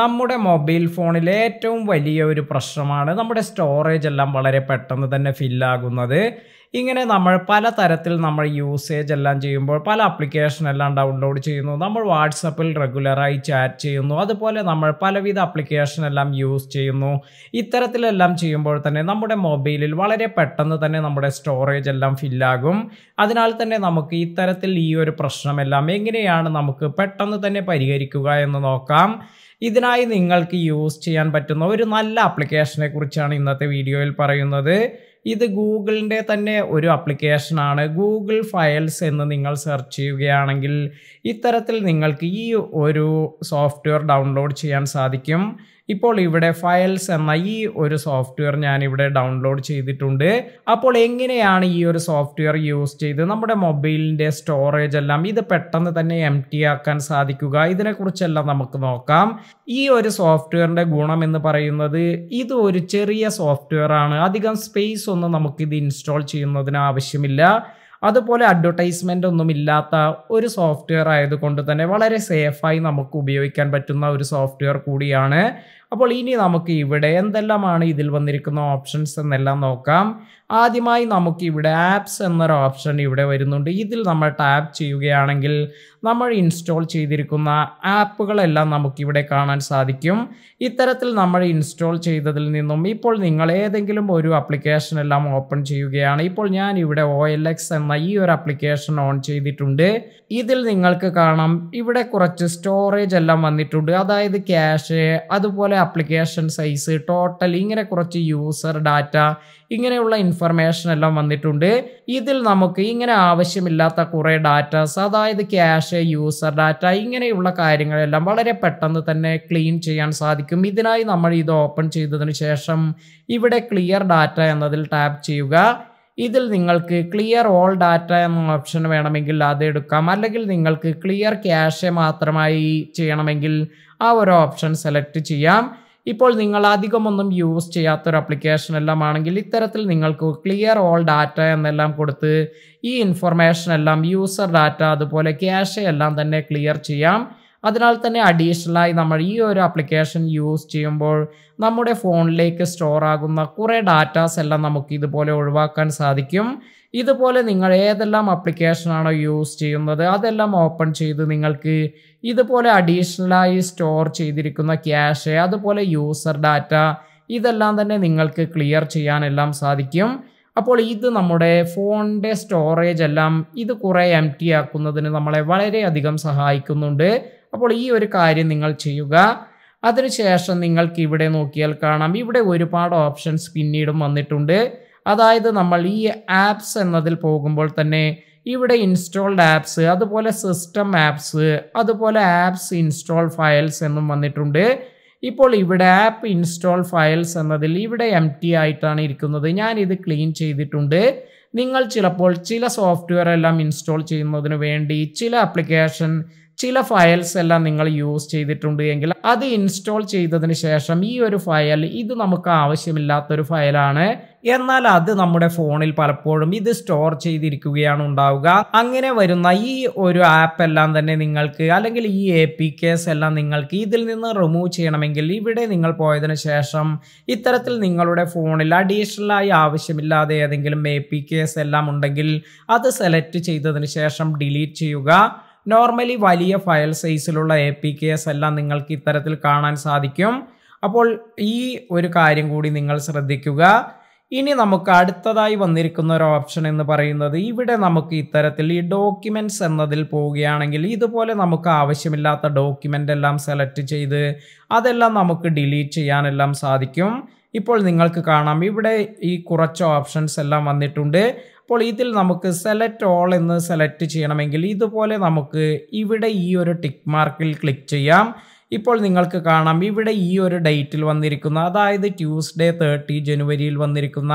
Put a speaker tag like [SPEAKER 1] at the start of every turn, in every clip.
[SPEAKER 1] നമ്മുടെ മൊബൈൽ ഫോണിലെ ഏറ്റവും വലിയ ഒരു പ്രശ്നമാണ് നമ്മുടെ സ്റ്റോറേജ് എല്ലാം വളരെ പെട്ടെന്ന് തന്നെ ഫില്ലാകുന്നത് ഇങ്ങനെ നമ്മൾ പല തരത്തിൽ നമ്മൾ യൂസേജ് എല്ലാം ചെയ്യുമ്പോൾ പല ആപ്ലിക്കേഷൻ എല്ലാം ഡൗൺലോഡ് ചെയ്യുന്നു നമ്മൾ വാട്സപ്പിൽ റെഗുലറായി ചാറ്റ് ചെയ്യുന്നു അതുപോലെ നമ്മൾ പലവിധ ആപ്ലിക്കേഷൻ എല്ലാം യൂസ് ചെയ്യുന്നു ഇത്തരത്തിലെല്ലാം ചെയ്യുമ്പോൾ തന്നെ നമ്മുടെ മൊബൈലിൽ വളരെ പെട്ടെന്ന് തന്നെ നമ്മുടെ സ്റ്റോറേജ് എല്ലാം ഫില്ലാകും അതിനാൽ തന്നെ നമുക്ക് ഇത്തരത്തിൽ ഈ ഒരു പ്രശ്നമെല്ലാം എങ്ങനെയാണ് നമുക്ക് പെട്ടെന്ന് തന്നെ പരിഹരിക്കുക എന്ന് നോക്കാം ഇതിനായി നിങ്ങൾക്ക് യൂസ് ചെയ്യാൻ പറ്റുന്ന ഒരു നല്ല ആപ്ലിക്കേഷനെ കുറിച്ചാണ് ഇന്നത്തെ വീഡിയോയിൽ പറയുന്നത് ഇത് ഗൂഗിളിൻ്റെ തന്നെ ഒരു ആപ്ലിക്കേഷനാണ് ഗൂഗിൾ ഫയൽസ് എന്ന് നിങ്ങൾ സെർച്ച് ചെയ്യുകയാണെങ്കിൽ ഇത്തരത്തിൽ നിങ്ങൾക്ക് ഈ ഒരു സോഫ്റ്റ്വെയർ ഡൗൺലോഡ് ചെയ്യാൻ സാധിക്കും ഇപ്പോൾ ഇവിടെ ഫയൽസ് എന്ന ഈ ഒരു സോഫ്റ്റ്വെയർ ഞാൻ ഇവിടെ ഡൗൺലോഡ് ചെയ്തിട്ടുണ്ട് അപ്പോൾ എങ്ങനെയാണ് ഈ ഒരു സോഫ്റ്റ്വെയർ യൂസ് ചെയ്ത് നമ്മുടെ മൊബൈലിൻ്റെ സ്റ്റോറേജ് എല്ലാം ഇത് പെട്ടെന്ന് തന്നെ എം ആക്കാൻ സാധിക്കുക ഇതിനെക്കുറിച്ചെല്ലാം നമുക്ക് നോക്കാം ഈ ഒരു സോഫ്റ്റ്വെയറിൻ്റെ ഗുണം എന്ന് പറയുന്നത് ഇത് ഒരു ചെറിയ സോഫ്റ്റ്വെയർ ആണ് അധികം സ്പേസ് ഒന്നും നമുക്കിത് ഇൻസ്റ്റാൾ ചെയ്യുന്നതിന് ആവശ്യമില്ല അതുപോലെ അഡ്വർടൈസ്മെൻ്റ് ഒന്നും ഇല്ലാത്ത ഒരു സോഫ്റ്റ്വെയർ ആയതുകൊണ്ട് തന്നെ വളരെ സേഫായി നമുക്ക് ഉപയോഗിക്കാൻ പറ്റുന്ന ഒരു സോഫ്റ്റ്വെയർ കൂടിയാണ് അപ്പോൾ ഇനി നമുക്ക് ഇവിടെ എന്തെല്ലാമാണ് ഇതിൽ വന്നിരിക്കുന്ന ഓപ്ഷൻസ് എന്നെല്ലാം നോക്കാം ആദ്യമായി നമുക്ക് ഇവിടെ ആപ്സ് എന്നൊരു ഓപ്ഷൻ ഇവിടെ വരുന്നുണ്ട് ഇതിൽ നമ്മൾ ടാപ്പ് ചെയ്യുകയാണെങ്കിൽ നമ്മൾ ഇൻസ്റ്റാൾ ചെയ്തിരിക്കുന്ന ആപ്പുകളെല്ലാം നമുക്കിവിടെ കാണാൻ സാധിക്കും ഇത്തരത്തിൽ നമ്മൾ ഇൻസ്റ്റാൾ ചെയ്തതിൽ നിന്നും ഇപ്പോൾ നിങ്ങൾ ഏതെങ്കിലും ഒരു അപ്ലിക്കേഷൻ എല്ലാം ഓപ്പൺ ചെയ്യുകയാണ് ഇപ്പോൾ ഞാൻ ഇവിടെ ഒ എൽ എക്സ് എന്ന ഈ ഒരു അപ്ലിക്കേഷൻ ഓൺ ചെയ്തിട്ടുണ്ട് ഇതിൽ നിങ്ങൾക്ക് കാണാം ഇവിടെ കുറച്ച് സ്റ്റോറേജ് എല്ലാം വന്നിട്ടുണ്ട് അതായത് ക്യാഷ് അതുപോലെ ആപ്ലിക്കേഷൻ സൈസ് ടോട്ടൽ ഇങ്ങനെ കുറച്ച് യൂസർ ഡാറ്റ ഇങ്ങനെയുള്ള ഇൻഫർമേഷൻ എല്ലാം വന്നിട്ടുണ്ട് ഇതിൽ നമുക്ക് ഇങ്ങനെ ആവശ്യമില്ലാത്ത കുറേ ഡാറ്റാസ് അതായത് ക്യാഷ് യൂസർ ഡാറ്റ ഇങ്ങനെയുള്ള കാര്യങ്ങളെല്ലാം വളരെ പെട്ടെന്ന് തന്നെ ക്ലീൻ ചെയ്യാൻ സാധിക്കും ഇതിനായി നമ്മൾ ഇത് ഓപ്പൺ ചെയ്തതിന് ശേഷം ഇവിടെ ക്ലിയർ ഡാറ്റ എന്നതിൽ ടാപ്പ് ചെയ്യുക ഇതിൽ നിങ്ങൾക്ക് ക്ലിയർ ഓൾ ഡാറ്റ എന്ന ഓപ്ഷൻ വേണമെങ്കിൽ അത് എടുക്കാം അല്ലെങ്കിൽ നിങ്ങൾക്ക് ക്ലിയർ ക്യാഷ് മാത്രമായി ചെയ്യണമെങ്കിൽ ആ ഒരു ഓപ്ഷൻ സെലക്ട് ചെയ്യാം ഇപ്പോൾ നിങ്ങൾ അധികമൊന്നും യൂസ് ചെയ്യാത്തൊരു ആപ്ലിക്കേഷൻ എല്ലാം ആണെങ്കിൽ ഇത്തരത്തിൽ നിങ്ങൾക്ക് ക്ലിയർ ഓൾ ഡാറ്റ എന്നെല്ലാം കൊടുത്ത് ഈ ഇൻഫർമേഷൻ എല്ലാം യൂസർ ഡാറ്റ അതുപോലെ ക്യാഷ് എല്ലാം തന്നെ ക്ലിയർ ചെയ്യാം അതിനാൽ തന്നെ അഡീഷണലായി നമ്മൾ ഈ ഒരു ആപ്ലിക്കേഷൻ യൂസ് ചെയ്യുമ്പോൾ നമ്മുടെ ഫോണിലേക്ക് സ്റ്റോർ ആകുന്ന കുറേ ഡാറ്റാസ് എല്ലാം നമുക്ക് ഇതുപോലെ ഒഴിവാക്കാൻ സാധിക്കും ഇതുപോലെ നിങ്ങൾ ഏതെല്ലാം ആണോ യൂസ് ചെയ്യുന്നത് അതെല്ലാം ഓപ്പൺ ചെയ്ത് നിങ്ങൾക്ക് ഇതുപോലെ അഡീഷണലായി സ്റ്റോർ ചെയ്തിരിക്കുന്ന ക്യാഷ് അതുപോലെ യൂസർ ഡാറ്റ ഇതെല്ലാം തന്നെ നിങ്ങൾക്ക് ക്ലിയർ ചെയ്യാനെല്ലാം സാധിക്കും അപ്പോൾ ഇത് നമ്മുടെ ഫോണിൻ്റെ സ്റ്റോറേജ് എല്ലാം ഇത് കുറേ എം ടി ആക്കുന്നതിന് നമ്മളെ വളരെയധികം സഹായിക്കുന്നുണ്ട് അപ്പോൾ ഈ ഒരു കാര്യം നിങ്ങൾ ചെയ്യുക അതിനുശേഷം നിങ്ങൾക്ക് ഇവിടെ നോക്കിയാൽ കാണാം ഇവിടെ ഒരുപാട് ഓപ്ഷൻസ് പിന്നീടും വന്നിട്ടുണ്ട് അതായത് നമ്മൾ ഈ ആപ്സ് എന്നതിൽ പോകുമ്പോൾ തന്നെ ഇവിടെ ഇൻസ്റ്റാൾഡ് ആപ്സ് അതുപോലെ സിസ്റ്റം ആപ്സ് അതുപോലെ ആപ്സ് ഇൻസ്റ്റാൾ ഫയൽസ് എന്നും വന്നിട്ടുണ്ട് ഇപ്പോൾ ഇവിടെ ആപ്പ് ഇൻസ്റ്റാൾ ഫയൽസ് എന്നതിൽ ഇവിടെ എം ടി ആയിട്ടാണ് ഇരിക്കുന്നത് ഞാൻ ഇത് ക്ലീൻ ചെയ്തിട്ടുണ്ട് നിങ്ങൾ ചിലപ്പോൾ ചില സോഫ്റ്റ്വെയർ എല്ലാം ഇൻസ്റ്റാൾ ചെയ്യുന്നതിന് വേണ്ടി ചില ആപ്ലിക്കേഷൻ ചില ഫയൽസ് എല്ലാം നിങ്ങൾ യൂസ് ചെയ്തിട്ടുണ്ട് എങ്കിൽ അത് ഇൻസ്റ്റാൾ ചെയ്തതിന് ശേഷം ഈ ഒരു ഫയൽ ഇത് നമുക്ക് ആവശ്യമില്ലാത്തൊരു ഫയലാണ് എന്നാൽ അത് നമ്മുടെ ഫോണിൽ പലപ്പോഴും ഇത് സ്റ്റോർ ചെയ്തിരിക്കുകയാണ് ഉണ്ടാവുക അങ്ങനെ വരുന്ന ഈ ഒരു ആപ്പ് എല്ലാം തന്നെ നിങ്ങൾക്ക് അല്ലെങ്കിൽ ഈ എ പി കെസ് എല്ലാം നിങ്ങൾക്ക് ഇതിൽ നിന്ന് റിമൂവ് ചെയ്യണമെങ്കിൽ ഇവിടെ നിങ്ങൾ പോയതിനു ശേഷം ഇത്തരത്തിൽ നിങ്ങളുടെ ഫോണിൽ അഡീഷണലായി ആവശ്യമില്ലാതെ ഏതെങ്കിലും എ പി കെസ് എല്ലാം ഉണ്ടെങ്കിൽ അത് സെലക്ട് ചെയ്തതിന് ശേഷം ഡിലീറ്റ് ചെയ്യുക നോർമലി വലിയ ഫയൽ സൈസിലുള്ള എ പി കെ എസ് എല്ലാം നിങ്ങൾക്ക് ഇത്തരത്തിൽ കാണാൻ സാധിക്കും അപ്പോൾ ഈ ഒരു കാര്യം കൂടി നിങ്ങൾ ശ്രദ്ധിക്കുക ഇനി നമുക്ക് അടുത്തതായി വന്നിരിക്കുന്ന ഒരു ഓപ്ഷൻ എന്ന് പറയുന്നത് ഇവിടെ നമുക്ക് ഇത്തരത്തിൽ ഈ ഡോക്യുമെൻറ്റ്സ് എന്നതിൽ പോവുകയാണെങ്കിൽ ഇതുപോലെ നമുക്ക് ആവശ്യമില്ലാത്ത ഡോക്യുമെൻ്റ് എല്ലാം സെലക്ട് ചെയ്ത് അതെല്ലാം നമുക്ക് ഡിലീറ്റ് ചെയ്യാനെല്ലാം സാധിക്കും ഇപ്പോൾ നിങ്ങൾക്ക് കാണാം ഇവിടെ ഈ കുറച്ച് ഓപ്ഷൻസ് എല്ലാം വന്നിട്ടുണ്ട് അപ്പോൾ ഇതിൽ നമുക്ക് സെലക്ട് ഓൾ എന്ന് സെലക്ട് ചെയ്യണമെങ്കിൽ ഇതുപോലെ നമുക്ക് ഇവിടെ ഈ ഒരു ടിക്ക് മാർക്കിൽ ക്ലിക്ക് ചെയ്യാം ഇപ്പോൾ നിങ്ങൾക്ക് കാണാം ഇവിടെ ഈ ഒരു ഡേറ്റിൽ വന്നിരിക്കുന്ന അതായത് ട്യൂസ്ഡേ തേർട്ടി ജനുവരിയിൽ വന്നിരിക്കുന്ന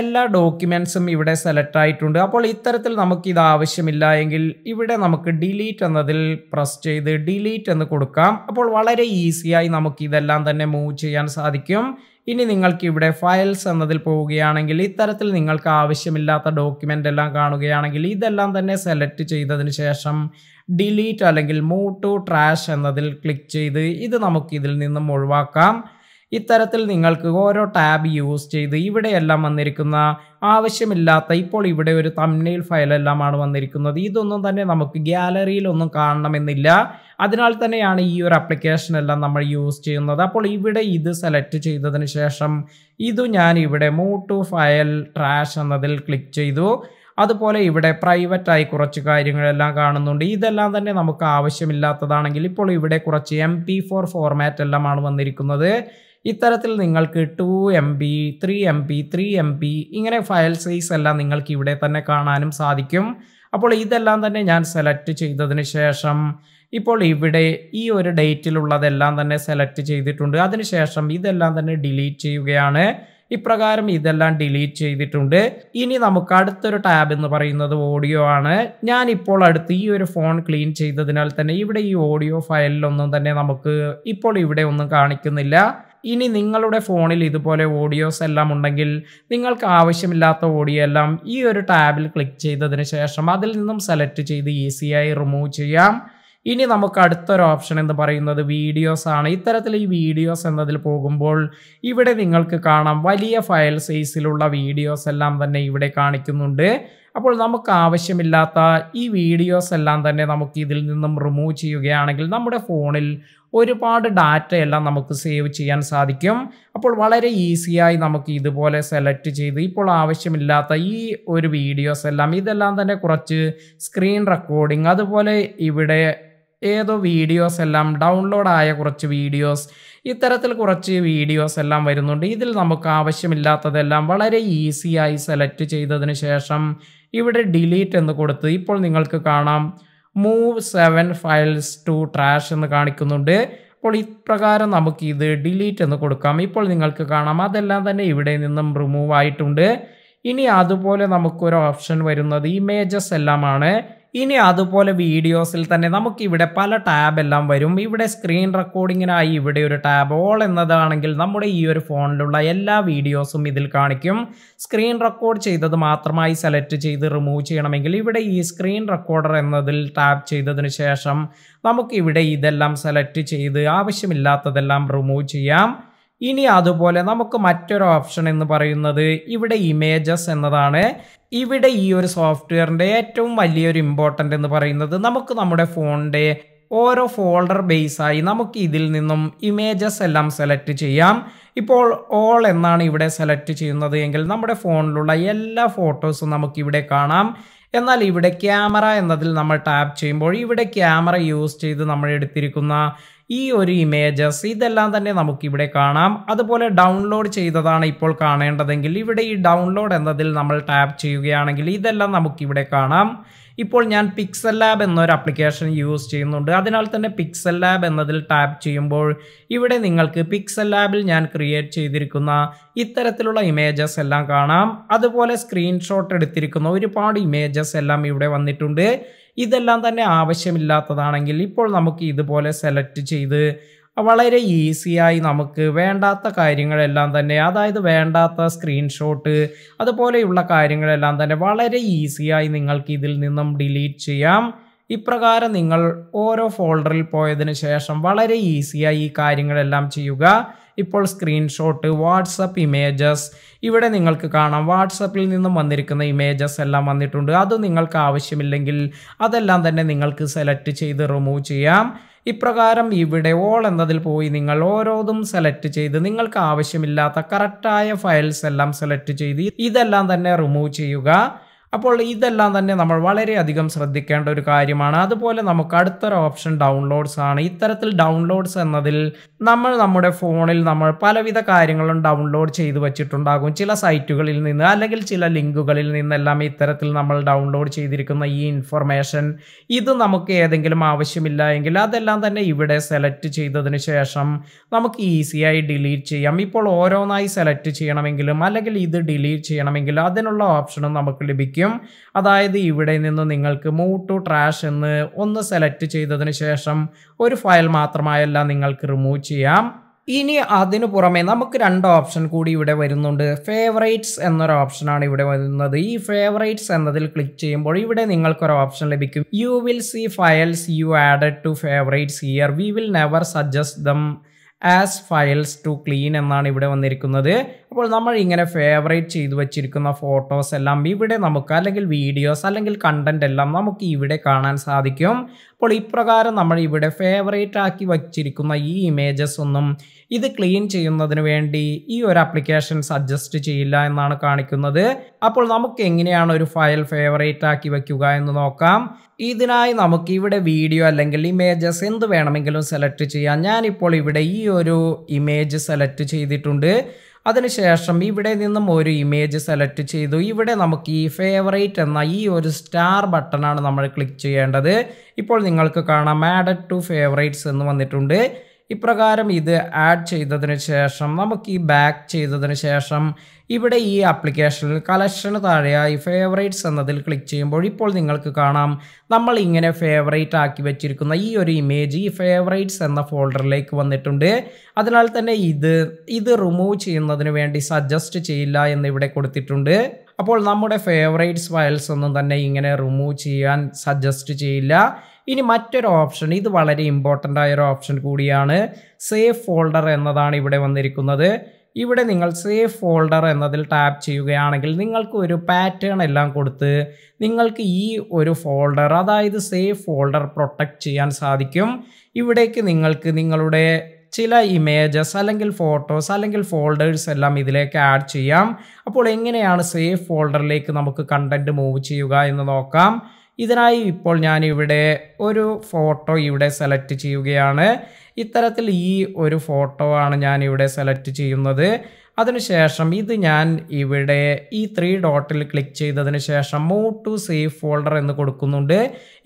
[SPEAKER 1] എല്ലാ ഡോക്യുമെന്റ്സും ഇവിടെ സെലക്ട് ആയിട്ടുണ്ട് അപ്പോൾ ഇത്തരത്തിൽ നമുക്ക് ഇത് ആവശ്യമില്ല എങ്കിൽ ഇവിടെ നമുക്ക് ഡിലീറ്റ് എന്നതിൽ പ്രസ് ചെയ്ത് ഡിലീറ്റ് എന്ന് കൊടുക്കാം അപ്പോൾ വളരെ ഈസിയായി നമുക്ക് ഇതെല്ലാം തന്നെ മൂവ് ചെയ്യാൻ സാധിക്കും ഇനി നിങ്ങൾക്ക് ഇവിടെ ഫയൽസ് എന്നതിൽ പോവുകയാണെങ്കിൽ ഇത്തരത്തിൽ നിങ്ങൾക്ക് ആവശ്യമില്ലാത്ത ഡോക്യുമെൻ്റ് എല്ലാം കാണുകയാണെങ്കിൽ ഇതെല്ലാം തന്നെ സെലക്ട് ചെയ്തതിന് ശേഷം ഡിലീറ്റ് അല്ലെങ്കിൽ മൂവ് ടു ട്രാഷ് എന്നതിൽ ക്ലിക്ക് ചെയ്ത് ഇത് നമുക്ക് ഇതിൽ നിന്നും ഒഴിവാക്കാം ഇത്തരത്തിൽ നിങ്ങൾക്ക് ഓരോ ടാബ് യൂസ് ചെയ്ത് ഇവിടെയെല്ലാം വന്നിരിക്കുന്ന ആവശ്യമില്ലാത്ത ഇപ്പോൾ ഇവിടെ ഒരു തമ്നെയിൽ ഫയലെല്ലാമാണ് വന്നിരിക്കുന്നത് ഇതൊന്നും തന്നെ നമുക്ക് ഗ്യാലറിയിലൊന്നും കാണണമെന്നില്ല അതിനാൽ തന്നെയാണ് ഈ ഒരു ആപ്ലിക്കേഷൻ എല്ലാം നമ്മൾ യൂസ് ചെയ്യുന്നത് അപ്പോൾ ഇവിടെ ഇത് സെലക്ട് ചെയ്തതിന് ശേഷം ഇത് ഞാൻ ഇവിടെ മൂ ടു ഫയൽ ട്രാഷ് എന്നതിൽ ക്ലിക്ക് ചെയ്തു അതുപോലെ ഇവിടെ പ്രൈവറ്റായി കുറച്ച് കാര്യങ്ങളെല്ലാം കാണുന്നുണ്ട് ഇതെല്ലാം തന്നെ നമുക്ക് ആവശ്യമില്ലാത്തതാണെങ്കിൽ ഇപ്പോൾ ഇവിടെ കുറച്ച് എം പി ഫോർ ഫോർമാറ്റ് എല്ലാമാണ് വന്നിരിക്കുന്നത് ഇത്തരത്തിൽ നിങ്ങൾക്ക് two M B three M B three M B ഇങ്ങനെ ഫയൽ സൈസ് എല്ലാം നിങ്ങൾക്ക് ഇവിടെ തന്നെ കാണാനും സാധിക്കും അപ്പോൾ ഇതെല്ലാം തന്നെ ഞാൻ സെലക്ട് ചെയ്തതിന് ശേഷം ഇപ്പോൾ ഇവിടെ ഈ ഒരു ഡേറ്റിലുള്ളതെല്ലാം തന്നെ സെലക്ട് ചെയ്തിട്ടുണ്ട് അതിനുശേഷം ഇതെല്ലാം തന്നെ ഡിലീറ്റ് ചെയ്യുകയാണ് ഇപ്രകാരം ഇതെല്ലാം ഡിലീറ്റ് ചെയ്തിട്ടുണ്ട് ഇനി നമുക്ക് അടുത്തൊരു ടാബ് എന്ന് പറയുന്നത് ഓഡിയോ ആണ് ഞാൻ ഇപ്പോൾ അടുത്ത് ഈ ഒരു ഫോൺ ക്ലീൻ ചെയ്തതിനാൽ തന്നെ ഇവിടെ ഈ ഓഡിയോ ഫയലിലൊന്നും തന്നെ നമുക്ക് ഇപ്പോൾ ഇവിടെ ഒന്നും കാണിക്കുന്നില്ല ഇനി നിങ്ങളുടെ ഫോണിൽ ഇതുപോലെ ഓഡിയോസ് എല്ലാം ഉണ്ടെങ്കിൽ നിങ്ങൾക്ക് ആവശ്യമില്ലാത്ത ഓഡിയോ എല്ലാം ഈ ഒരു ടാബിൽ ക്ലിക്ക് ചെയ്തതിന് ശേഷം അതിൽ നിന്നും സെലക്ട് ചെയ്ത് ഈസിയായി റിമൂവ് ചെയ്യാം ഇനി നമുക്ക് അടുത്തൊരു ഓപ്ഷൻ എന്ന് പറയുന്നത് വീഡിയോസ് ആണ് ഇത്തരത്തിൽ ഈ വീഡിയോസ് എന്നതിൽ പോകുമ്പോൾ ഇവിടെ നിങ്ങൾക്ക് കാണാം വലിയ ഫയൽ സൈസിലുള്ള വീഡിയോസ് എല്ലാം തന്നെ ഇവിടെ കാണിക്കുന്നുണ്ട് അപ്പോൾ നമുക്ക് ആവശ്യമില്ലാത്ത ഈ വീഡിയോസ് എല്ലാം തന്നെ നമുക്ക് ഇതിൽ നിന്നും റിമൂവ് ചെയ്യുകയാണെങ്കിൽ നമ്മുടെ ഫോണിൽ ഒരുപാട് ഡാറ്റ എല്ലാം നമുക്ക് സേവ് ചെയ്യാൻ സാധിക്കും അപ്പോൾ വളരെ ഈസിയായി നമുക്ക് ഇതുപോലെ സെലക്ട് ചെയ്ത് ഇപ്പോൾ ആവശ്യമില്ലാത്ത ഈ ഒരു വീഡിയോസ് എല്ലാം ഇതെല്ലാം തന്നെ കുറച്ച് സ്ക്രീൻ റെക്കോർഡിംഗ് അതുപോലെ ഇവിടെ ഏതോ വീഡിയോസ് എല്ലാം ഡൗൺലോഡ് ആയ കുറച്ച് വീഡിയോസ് ഇത്തരത്തിൽ കുറച്ച് വീഡിയോസ് എല്ലാം വരുന്നുണ്ട് ഇതിൽ നമുക്ക് ആവശ്യമില്ലാത്തതെല്ലാം വളരെ ഈസിയായി സെലക്ട് ചെയ്തതിന് ശേഷം ഇവിടെ ഡിലീറ്റ് എന്ന് കൊടുത്ത് ഇപ്പോൾ നിങ്ങൾക്ക് കാണാം move seven files to trash എന്ന് കാണിക്കുന്നുണ്ട് അപ്പോൾ ഇപ്രകാരം നമുക്ക് ഇത് ഡിലീറ്റ് എന്ന് കൊടുക്കാം ഇപ്പോൾ നിങ്ങൾക്ക് കാണാം അതെല്ലാം തന്നെ ഇവിടെ നിന്നും റിമൂവ് ആയിട്ടുണ്ട് ഇനി അതുപോലെ നമുക്കൊരു ഓപ്ഷൻ വരുന്നത് ഇമേജസ് എല്ലാമാണ് ഇനി അതുപോലെ വീഡിയോസിൽ തന്നെ നമുക്ക് ഇവിടെ പല ടാബ് എല്ലാം വരും ഇവിടെ സ്ക്രീൻ റെക്കോർഡിങ്ങിനായി ഇവിടെ ഒരു ടാബ് ഓൾ എന്നതാണെങ്കിൽ നമ്മുടെ ഈ ഒരു ഫോണിലുള്ള എല്ലാ വീഡിയോസും ഇതിൽ കാണിക്കും സ്ക്രീൻ റെക്കോർഡ് ചെയ്തത് മാത്രമായി സെലക്ട് ചെയ്ത് റിമൂവ് ചെയ്യണമെങ്കിൽ ഇവിടെ ഈ സ്ക്രീൻ റെക്കോർഡർ എന്നതിൽ ടാപ്പ് ചെയ്തതിന് ശേഷം നമുക്കിവിടെ ഇതെല്ലാം സെലക്ട് ചെയ്ത് ആവശ്യമില്ലാത്തതെല്ലാം റിമൂവ് ചെയ്യാം ഇനി അതുപോലെ നമുക്ക് മറ്റൊരു ഓപ്ഷൻ എന്ന് പറയുന്നത് ഇവിടെ ഇമേജസ് എന്നതാണ് ഇവിടെ ഈ ഒരു സോഫ്റ്റ്വെയറിൻ്റെ ഏറ്റവും വലിയൊരു ഇമ്പോർട്ടൻ്റ് എന്ന് പറയുന്നത് നമുക്ക് നമ്മുടെ ഫോണിൻ്റെ ഓരോ ഫോൾഡർ ബേസായി നമുക്ക് ഇതിൽ നിന്നും ഇമേജസ് എല്ലാം സെലക്ട് ചെയ്യാം ഇപ്പോൾ ഓൾ എന്നാണ് ഇവിടെ സെലക്ട് ചെയ്യുന്നത് എങ്കിൽ നമ്മുടെ ഫോണിലുള്ള എല്ലാ ഫോട്ടോസും നമുക്കിവിടെ കാണാം എന്നാൽ ഇവിടെ ക്യാമറ എന്നതിൽ നമ്മൾ ടാപ്പ് ചെയ്യുമ്പോൾ ഇവിടെ ക്യാമറ യൂസ് ചെയ്ത് നമ്മൾ എടുത്തിരിക്കുന്ന ഈ ഒരു ഇമേജസ് ഇതെല്ലാം തന്നെ നമുക്കിവിടെ കാണാം അതുപോലെ ഡൗൺലോഡ് ചെയ്തതാണ് ഇപ്പോൾ കാണേണ്ടതെങ്കിൽ ഇവിടെ ഈ ഡൗൺലോഡ് എന്നതിൽ നമ്മൾ ടാപ്പ് ചെയ്യുകയാണെങ്കിൽ ഇതെല്ലാം നമുക്കിവിടെ കാണാം ഇപ്പോൾ ഞാൻ പിക്സൽ ലാബ് എന്നൊരു ആപ്ലിക്കേഷൻ യൂസ് ചെയ്യുന്നുണ്ട് അതിനാൽ തന്നെ പിക്സൽ ലാബ് എന്നതിൽ ടാപ്പ് ചെയ്യുമ്പോൾ ഇവിടെ നിങ്ങൾക്ക് പിക്സൽ ലാബിൽ ഞാൻ ക്രിയേറ്റ് ചെയ്തിരിക്കുന്ന ഇത്തരത്തിലുള്ള ഇമേജസ് എല്ലാം കാണാം അതുപോലെ സ്ക്രീൻഷോട്ട് എടുത്തിരിക്കുന്ന ഒരുപാട് ഇമേജസ് എല്ലാം ഇവിടെ വന്നിട്ടുണ്ട് ഇതെല്ലാം തന്നെ ആവശ്യമില്ലാത്തതാണെങ്കിൽ ഇപ്പോൾ നമുക്ക് ഇതുപോലെ സെലക്ട് ചെയ്ത് വളരെ ഈസിയായി നമുക്ക് വേണ്ടാത്ത കാര്യങ്ങളെല്ലാം തന്നെ അതായത് വേണ്ടാത്ത സ്ക്രീൻഷോട്ട് അതുപോലെയുള്ള കാര്യങ്ങളെല്ലാം തന്നെ വളരെ ഈസിയായി നിങ്ങൾക്ക് ഇതിൽ നിന്നും ഡിലീറ്റ് ചെയ്യാം ഇപ്രകാരം നിങ്ങൾ ഓരോ ഫോൾഡറിൽ പോയതിനു ശേഷം വളരെ ഈസിയായി ഈ കാര്യങ്ങളെല്ലാം ചെയ്യുക ഇപ്പോൾ സ്ക്രീൻഷോട്ട് വാട്സപ്പ് ഇമേജസ് ഇവിടെ നിങ്ങൾക്ക് കാണാം വാട്സപ്പിൽ നിന്നും വന്നിരിക്കുന്ന ഇമേജസ് എല്ലാം വന്നിട്ടുണ്ട് അത് നിങ്ങൾക്ക് ആവശ്യമില്ലെങ്കിൽ അതെല്ലാം തന്നെ നിങ്ങൾക്ക് സെലക്ട് ചെയ്ത് റിമൂവ് ചെയ്യാം ഇപ്രകാരം ഇവിടെ ഓൾ എന്നതിൽ പോയി നിങ്ങൾ ഓരോതും സെലക്ട് ചെയ്ത് നിങ്ങൾക്ക് ആവശ്യമില്ലാത്ത കറക്റ്റായ ഫയൽസ് എല്ലാം സെലക്ട് ചെയ്ത് ഇതെല്ലാം തന്നെ റിമൂവ് ചെയ്യുക അപ്പോൾ ഇതെല്ലാം തന്നെ നമ്മൾ വളരെയധികം ശ്രദ്ധിക്കേണ്ട ഒരു കാര്യമാണ് അതുപോലെ നമുക്ക് അടുത്തൊരു ഓപ്ഷൻ ഡൗൺലോഡ്സ് ആണ് ഇത്തരത്തിൽ ഡൗൺലോഡ്സ് എന്നതിൽ നമ്മൾ നമ്മുടെ ഫോണിൽ നമ്മൾ പലവിധ കാര്യങ്ങളും ഡൗൺലോഡ് ചെയ്തു വച്ചിട്ടുണ്ടാകും ചില സൈറ്റുകളിൽ നിന്ന് അല്ലെങ്കിൽ ചില ലിങ്കുകളിൽ നിന്നെല്ലാം ഇത്തരത്തിൽ നമ്മൾ ഡൗൺലോഡ് ചെയ്തിരിക്കുന്ന ഈ ഇൻഫർമേഷൻ ഇത് നമുക്ക് ഏതെങ്കിലും ആവശ്യമില്ല എങ്കിൽ അതെല്ലാം തന്നെ ഇവിടെ സെലക്ട് ചെയ്തതിന് ശേഷം നമുക്ക് ഈസിയായി ഡിലീറ്റ് ചെയ്യാം ഇപ്പോൾ ഓരോന്നായി സെലക്ട് ചെയ്യണമെങ്കിലും അല്ലെങ്കിൽ ഇത് ഡിലീറ്റ് ചെയ്യണമെങ്കിലും അതിനുള്ള ഓപ്ഷനും നമുക്ക് ലഭിക്കും ലഭിക്കും അതായത് ഇവിടെ നിന്ന് നിങ്ങൾക്ക് മൂവ് ടു ട്രാഷ് എന്ന് ഒന്ന് സെലക്ട് ചെയ്തതിന് ശേഷം ഒരു ഫയൽ മാത്രമായല്ല നിങ്ങൾക്ക് റിമൂവ് ചെയ്യാം ഇനി അതിനു പുറമെ നമുക്ക് രണ്ട് ഓപ്ഷൻ കൂടി ഇവിടെ വരുന്നുണ്ട് ഫേവറേറ്റ്സ് എന്നൊരു ഓപ്ഷനാണ് ഇവിടെ വരുന്നത് ഈ ഫേവറേറ്റ്സ് എന്നതിൽ ക്ലിക്ക് ചെയ്യുമ്പോൾ ഇവിടെ നിങ്ങൾക്കൊരു ഓപ്ഷൻ ലഭിക്കും you will see files you added to favourites here we will never suggest them as files to clean എന്നാണ് ഇവിടെ വന്നിരിക്കുന്നത് അപ്പോൾ നമ്മൾ ഇങ്ങനെ ഫേവറേറ്റ് ചെയ്തു വെച്ചിരിക്കുന്ന ഫോട്ടോസ് എല്ലാം ഇവിടെ നമുക്ക് അല്ലെങ്കിൽ വീഡിയോസ് അല്ലെങ്കിൽ കണ്ടന്റ് എല്ലാം നമുക്ക് ഇവിടെ കാണാൻ സാധിക്കും അപ്പോൾ ഇപ്രകാരം നമ്മൾ ഇവിടെ ഫേവറേറ്റ് ആക്കി വച്ചിരിക്കുന്ന ഈ ഇമേജസ് ഒന്നും ഇത് ക്ലീൻ ചെയ്യുന്നതിന് വേണ്ടി ഈ ഒരു ആപ്ലിക്കേഷൻ സജസ്റ്റ് ചെയ്യില്ല എന്നാണ് കാണിക്കുന്നത് അപ്പോൾ നമുക്ക് എങ്ങനെയാണ് ഒരു ഫയൽ ഫേവറേറ്റ് ആക്കി വയ്ക്കുക എന്ന് നോക്കാം ഇതിനായി നമുക്ക് ഇവിടെ വീഡിയോ അല്ലെങ്കിൽ ഇമേജസ് എന്ത് വേണമെങ്കിലും സെലക്ട് ചെയ്യാം ഞാനിപ്പോൾ ഇവിടെ ഈ ഒരു ഇമേജ് സെലക്ട് ചെയ്തിട്ടുണ്ട് അതിനുശേഷം ഇവിടെ നിന്നും ഒരു ഇമേജ് സെലക്ട് ചെയ്തു ഇവിടെ നമുക്ക് ഈ ഫേവറേറ്റ് എന്ന ഈ ഒരു സ്റ്റാർ ബട്ടണാണ് നമ്മൾ ക്ലിക്ക് ചെയ്യേണ്ടത് ഇപ്പോൾ നിങ്ങൾക്ക് കാണാം ആഡ് ടു ഫേവറേറ്റ്സ് എന്ന് വന്നിട്ടുണ്ട് ഇപ്രകാരം ഇത് ആഡ് ചെയ്തതിന് ശേഷം നമുക്ക് ഈ ബാക്ക് ചെയ്തതിന് ശേഷം ഇവിടെ ഈ ആപ്ലിക്കേഷനിൽ കളക്ഷന് താഴെയായി ഫേവറേറ്റ്സ് എന്നതിൽ ക്ലിക്ക് ചെയ്യുമ്പോൾ ഇപ്പോൾ നിങ്ങൾക്ക് കാണാം നമ്മൾ ഇങ്ങനെ ഫേവറേറ്റ് ആക്കി വെച്ചിരിക്കുന്ന ഈ ഒരു ഇമേജ് ഈ ഫേവറേറ്റ്സ് എന്ന ഫോൾഡറിലേക്ക് വന്നിട്ടുണ്ട് അതിനാൽ തന്നെ ഇത് ഇത് റിമൂവ് ചെയ്യുന്നതിന് വേണ്ടി സജസ്റ്റ് ചെയ്യില്ല എന്ന് ഇവിടെ കൊടുത്തിട്ടുണ്ട് അപ്പോൾ നമ്മുടെ ഫേവറേറ്റ്സ് ഫയൽസ് ഒന്നും തന്നെ ഇങ്ങനെ റിമൂവ് ചെയ്യാൻ സജസ്റ്റ് ചെയ്യില്ല ഇനി മറ്റൊരു ഓപ്ഷൻ ഇത് വളരെ ഇമ്പോർട്ടൻ്റ് ആയൊരു ഓപ്ഷൻ കൂടിയാണ് സേഫ് ഫോൾഡർ എന്നതാണ് ഇവിടെ വന്നിരിക്കുന്നത് ഇവിടെ നിങ്ങൾ സേഫ് ഫോൾഡർ എന്നതിൽ ടാപ്പ് ചെയ്യുകയാണെങ്കിൽ നിങ്ങൾക്ക് ഒരു പാറ്റേൺ എല്ലാം കൊടുത്ത് നിങ്ങൾക്ക് ഈ ഒരു ഫോൾഡർ അതായത് സേഫ് ഫോൾഡർ പ്രൊട്ടക്റ്റ് ചെയ്യാൻ സാധിക്കും ഇവിടേക്ക് നിങ്ങൾക്ക് നിങ്ങളുടെ ചില ഇമേജസ് അല്ലെങ്കിൽ ഫോട്ടോസ് അല്ലെങ്കിൽ ഫോൾഡേഴ്സ് എല്ലാം ഇതിലേക്ക് ആഡ് ചെയ്യാം അപ്പോൾ എങ്ങനെയാണ് സേഫ് ഫോൾഡറിലേക്ക് നമുക്ക് കണ്ടൻറ്റ് മൂവ് ചെയ്യുക എന്ന് നോക്കാം ഇതിനായി ഇപ്പോൾ ഞാനിവിടെ ഒരു ഫോട്ടോ ഇവിടെ സെലക്ട് ചെയ്യുകയാണ് ഇത്തരത്തിൽ ഈ ഒരു ഫോട്ടോ ആണ് ഞാനിവിടെ സെലക്ട് ചെയ്യുന്നത് അതിനുശേഷം ഇത് ഞാൻ ഇവിടെ ഈ ത്രീ ഡോട്ടിൽ ക്ലിക്ക് ചെയ്തതിന് ശേഷം മൂ ടു സേഫ് ഫോൾഡർ എന്ന് കൊടുക്കുന്നുണ്ട്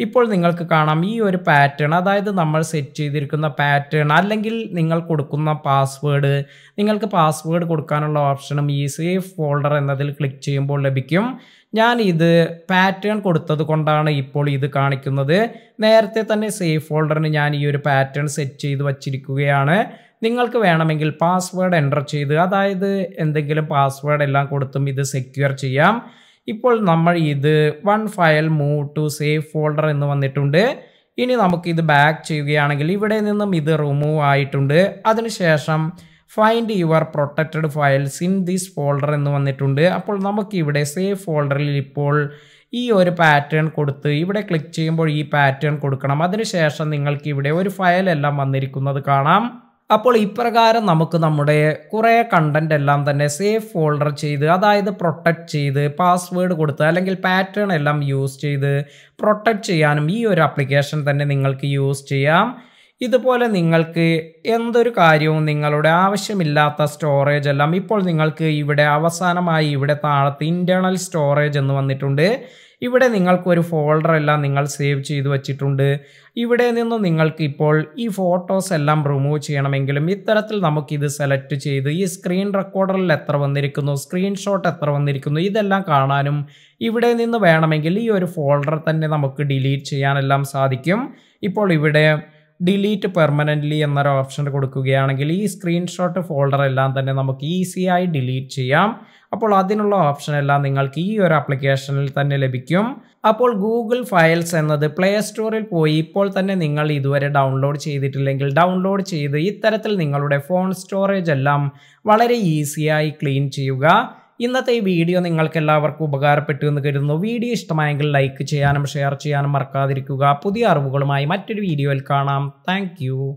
[SPEAKER 1] ഇപ്പോൾ നിങ്ങൾക്ക് കാണാം ഈ ഒരു പാറ്റേൺ അതായത് നമ്മൾ സെറ്റ് ചെയ്തിരിക്കുന്ന പാറ്റേൺ അല്ലെങ്കിൽ നിങ്ങൾ കൊടുക്കുന്ന പാസ്വേഡ് നിങ്ങൾക്ക് പാസ്വേഡ് കൊടുക്കാനുള്ള ഓപ്ഷനും ഈ സേഫ് ഫോൾഡർ എന്നതിൽ ക്ലിക്ക് ചെയ്യുമ്പോൾ ലഭിക്കും ഞാൻ ഇത് പാറ്റേൺ കൊടുത്തത് കൊണ്ടാണ് ഇപ്പോൾ ഇത് കാണിക്കുന്നത് നേരത്തെ തന്നെ സേഫ് ഫോൾഡറിന് ഞാൻ ഈ ഒരു പാറ്റേൺ സെറ്റ് ചെയ്ത് വച്ചിരിക്കുകയാണ് നിങ്ങൾക്ക് വേണമെങ്കിൽ പാസ്വേഡ് എൻ്റർ ചെയ്ത് അതായത് എന്തെങ്കിലും പാസ്വേഡ് എല്ലാം കൊടുത്തും ഇത് സെക്യൂർ ചെയ്യാം ഇപ്പോൾ നമ്മൾ ഇത് one file move to safe folder എന്ന് വന്നിട്ടുണ്ട് ഇനി നമുക്കിത് ബാക്ക് ചെയ്യുകയാണെങ്കിൽ ഇവിടെ നിന്നും ഇത് റിമൂവ് ആയിട്ടുണ്ട് അതിനുശേഷം find your protected files in this folder എന്ന് വന്നിട്ടുണ്ട് അപ്പോൾ നമുക്കിവിടെ സേഫ് ഫോൾഡറിൽ ഇപ്പോൾ ഈ ഒരു പാറ്റേൺ കൊടുത്ത് ഇവിടെ ക്ലിക്ക് ചെയ്യുമ്പോൾ ഈ പാറ്റേൺ കൊടുക്കണം അതിനുശേഷം നിങ്ങൾക്ക് ഇവിടെ ഒരു ഫയലെല്ലാം വന്നിരിക്കുന്നത് കാണാം അപ്പോൾ ഇപ്രകാരം നമുക്ക് നമ്മുടെ കുറേ കണ്ടന്റ് എല്ലാം തന്നെ സേഫ് ഫോൾഡർ ചെയ്ത് അതായത് പ്രൊട്ടക്റ്റ് ചെയ്ത് പാസ്വേഡ് കൊടുത്ത് അല്ലെങ്കിൽ പാറ്റേൺ എല്ലാം യൂസ് ചെയ്ത് പ്രൊട്ടക്റ്റ് ചെയ്യാനും ഈ ഒരു ആപ്ലിക്കേഷൻ തന്നെ നിങ്ങൾക്ക് യൂസ് ചെയ്യാം ഇതുപോലെ നിങ്ങൾക്ക് എന്തൊരു കാര്യവും നിങ്ങളുടെ ആവശ്യമില്ലാത്ത സ്റ്റോറേജ് എല്ലാം ഇപ്പോൾ നിങ്ങൾക്ക് ഇവിടെ അവസാനമായി ഇവിടെ താഴത്ത് ഇൻറ്റേണൽ സ്റ്റോറേജ് എന്ന് വന്നിട്ടുണ്ട് ഇവിടെ നിങ്ങൾക്കൊരു ഫോൾഡർ എല്ലാം നിങ്ങൾ സേവ് ചെയ്തു വച്ചിട്ടുണ്ട് ഇവിടെ നിന്ന് നിങ്ങൾക്ക് ഇപ്പോൾ ഈ ഫോട്ടോസ് എല്ലാം റിമൂവ് ചെയ്യണമെങ്കിലും ഇത്തരത്തിൽ നമുക്കിത് സെലക്ട് ചെയ്ത് ഈ സ്ക്രീൻ റെക്കോർഡറിൽ എത്ര വന്നിരിക്കുന്നു സ്ക്രീൻഷോട്ട് എത്ര വന്നിരിക്കുന്നു ഇതെല്ലാം കാണാനും ഇവിടെ നിന്ന് വേണമെങ്കിൽ ഈ ഒരു ഫോൾഡർ തന്നെ നമുക്ക് ഡിലീറ്റ് ചെയ്യാനെല്ലാം സാധിക്കും ഇപ്പോൾ ഇവിടെ ഡിലീറ്റ് പെർമനൻ്റ്ലി എന്നൊരു ഓപ്ഷൻ കൊടുക്കുകയാണെങ്കിൽ ഈ സ്ക്രീൻഷോട്ട് ഫോൾഡർ എല്ലാം തന്നെ നമുക്ക് ഈസിയായി ഡിലീറ്റ് ചെയ്യാം അപ്പോൾ അതിനുള്ള ഓപ്ഷൻ എല്ലാം നിങ്ങൾക്ക് ഈ ഒരു ആപ്ലിക്കേഷനിൽ തന്നെ ലഭിക്കും അപ്പോൾ ഗൂഗിൾ ഫയൽസ് എന്നത് പ്ലേ സ്റ്റോറിൽ പോയി ഇപ്പോൾ തന്നെ നിങ്ങൾ ഇതുവരെ ഡൗൺലോഡ് ചെയ്തിട്ടില്ലെങ്കിൽ ഡൗൺലോഡ് ചെയ്ത് ഇത്തരത്തിൽ നിങ്ങളുടെ ഫോൺ സ്റ്റോറേജ് എല്ലാം വളരെ ഈസിയായി ക്ലീൻ ചെയ്യുക ഇന്നത്തെ ഈ വീഡിയോ നിങ്ങൾക്ക് എല്ലാവർക്കും ഉപകാരപ്പെട്ടു എന്ന് കരുതുന്നു വീഡിയോ ഇഷ്ടമായെങ്കിൽ ലൈക്ക് ചെയ്യാനും ഷെയർ ചെയ്യാനും മറക്കാതിരിക്കുക പുതിയ അറിവുകളുമായി മറ്റൊരു വീഡിയോയിൽ കാണാം താങ്ക്